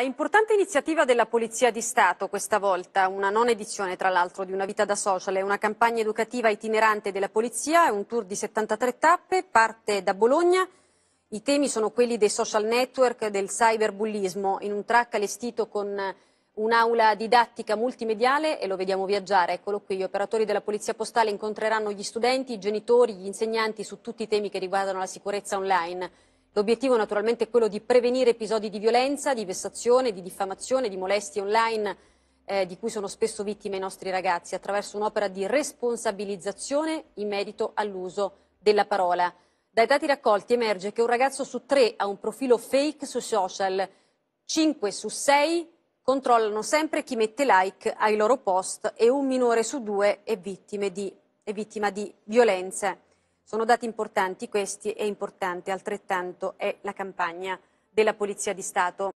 Una importante iniziativa della Polizia di Stato questa volta, una non edizione tra l'altro di Una vita da social, è una campagna educativa itinerante della Polizia, è un tour di 73 tappe, parte da Bologna. I temi sono quelli dei social network, del cyberbullismo, in un track allestito con un'aula didattica multimediale e lo vediamo viaggiare, eccolo qui, gli operatori della Polizia Postale incontreranno gli studenti, i genitori, gli insegnanti su tutti i temi che riguardano la sicurezza online. L'obiettivo naturalmente è quello di prevenire episodi di violenza, di vessazione, di diffamazione, di molestie online eh, di cui sono spesso vittime i nostri ragazzi attraverso un'opera di responsabilizzazione in merito all'uso della parola. Dai dati raccolti emerge che un ragazzo su tre ha un profilo fake su social, cinque su sei controllano sempre chi mette like ai loro post e un minore su due è, è vittima di violenze. Sono dati importanti questi e importante altrettanto è la campagna della Polizia di Stato.